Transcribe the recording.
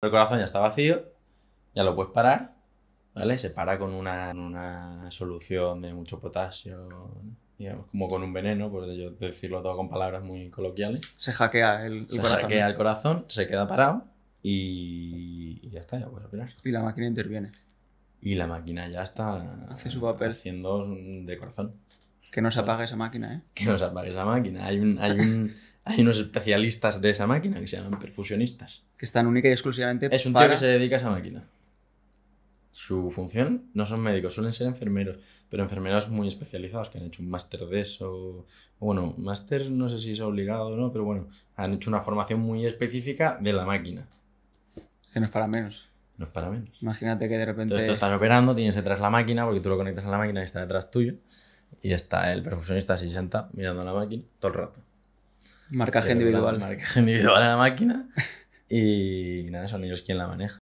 El corazón ya está vacío, ya lo puedes parar, ¿vale? Se para con una, una solución de mucho potasio, digamos, como con un veneno, por decirlo todo con palabras muy coloquiales. Se hackea el, corazón. Se hackea el corazón, se queda parado y, ya está, ya puedes operar. Y la máquina interviene. Y la máquina ya está Hace su papel. haciendo de corazón. Que no se apague esa máquina, ¿eh? Que no se apague esa máquina. Hay un, hay un hay unos especialistas de esa máquina que se llaman perfusionistas. Que están única y exclusivamente Es un para... tío que se dedica a esa máquina. Su función no son médicos, suelen ser enfermeros, pero enfermeros muy especializados que han hecho un máster de eso. Bueno, máster no sé si es obligado o no, pero bueno, han hecho una formación muy específica de la máquina. Que no es para menos. No es para menos. Imagínate que de repente. Entonces tú estás operando, tienes detrás la máquina, porque tú lo conectas a la máquina y está detrás tuyo. Y está el perfusionista así sentado mirando la máquina todo el rato. Marcaje individual. Marcaje individual a la máquina. Y nada, son ellos quien la maneja.